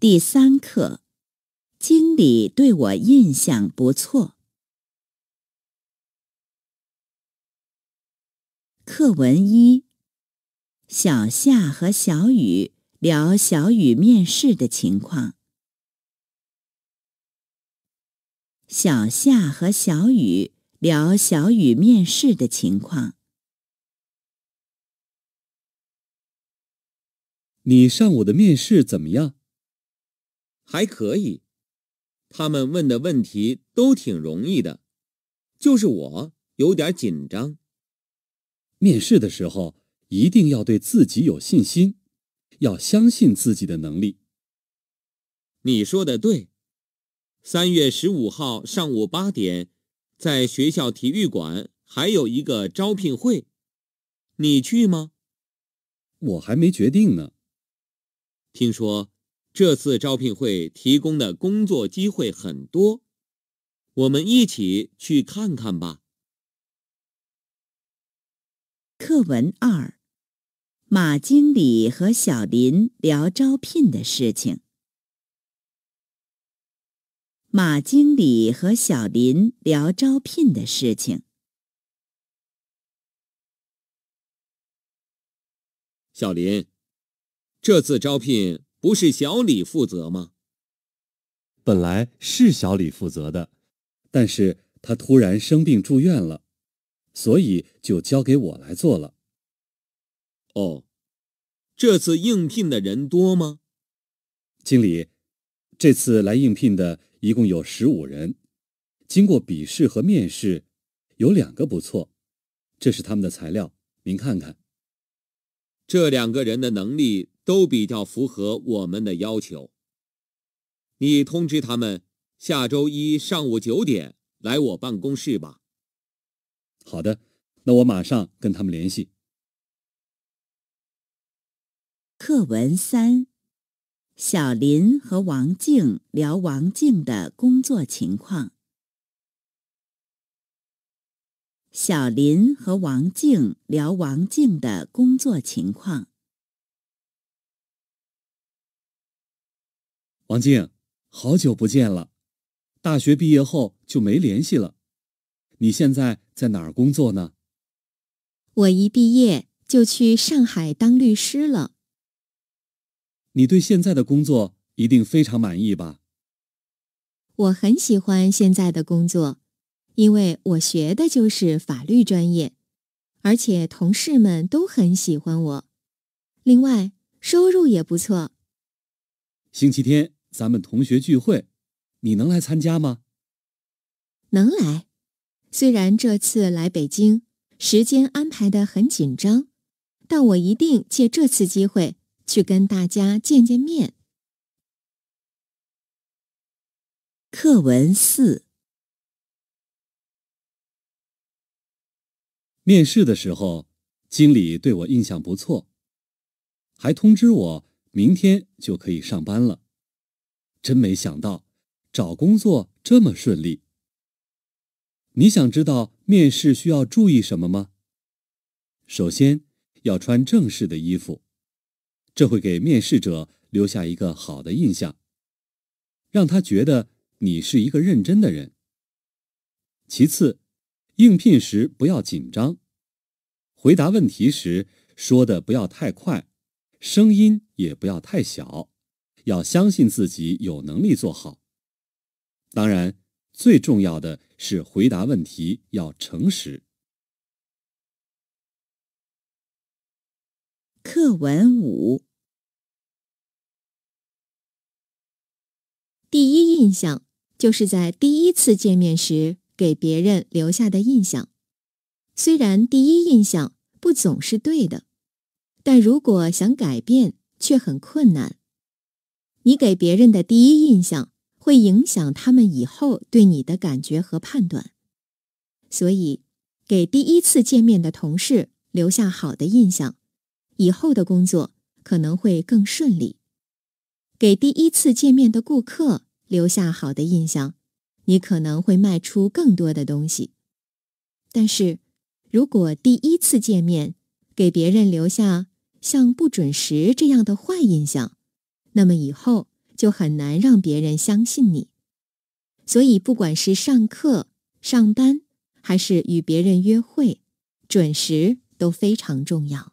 第三课，经理对我印象不错。课文一，小夏和小雨聊小雨面试的情况。小夏和小雨聊小雨面试的情况。你上午的面试怎么样？还可以，他们问的问题都挺容易的，就是我有点紧张。面试的时候一定要对自己有信心，要相信自己的能力。你说的对。三月十五号上午八点，在学校体育馆还有一个招聘会，你去吗？我还没决定呢。听说。这次招聘会提供的工作机会很多，我们一起去看看吧。课文二：马经理和小林聊招聘的事情。马经理和小林聊招聘的事情。小林，这次招聘。不是小李负责吗？本来是小李负责的，但是他突然生病住院了，所以就交给我来做了。哦，这次应聘的人多吗？经理，这次来应聘的一共有十五人，经过笔试和面试，有两个不错，这是他们的材料，您看看。这两个人的能力。都比较符合我们的要求。你通知他们下周一上午九点来我办公室吧。好的，那我马上跟他们联系。课文三：小林和王静聊王静的工作情况。小林和王静聊王静的工作情况。王静，好久不见了，大学毕业后就没联系了。你现在在哪儿工作呢？我一毕业就去上海当律师了。你对现在的工作一定非常满意吧？我很喜欢现在的工作，因为我学的就是法律专业，而且同事们都很喜欢我。另外，收入也不错。星期天。咱们同学聚会，你能来参加吗？能来。虽然这次来北京时间安排的很紧张，但我一定借这次机会去跟大家见见面。课文四。面试的时候，经理对我印象不错，还通知我明天就可以上班了。真没想到，找工作这么顺利。你想知道面试需要注意什么吗？首先要穿正式的衣服，这会给面试者留下一个好的印象，让他觉得你是一个认真的人。其次，应聘时不要紧张，回答问题时说的不要太快，声音也不要太小。要相信自己有能力做好。当然，最重要的是回答问题要诚实。课文五，第一印象就是在第一次见面时给别人留下的印象。虽然第一印象不总是对的，但如果想改变，却很困难。你给别人的第一印象会影响他们以后对你的感觉和判断，所以给第一次见面的同事留下好的印象，以后的工作可能会更顺利；给第一次见面的顾客留下好的印象，你可能会卖出更多的东西。但是，如果第一次见面给别人留下像不准时这样的坏印象，那么以后就很难让别人相信你，所以不管是上课、上班，还是与别人约会，准时都非常重要。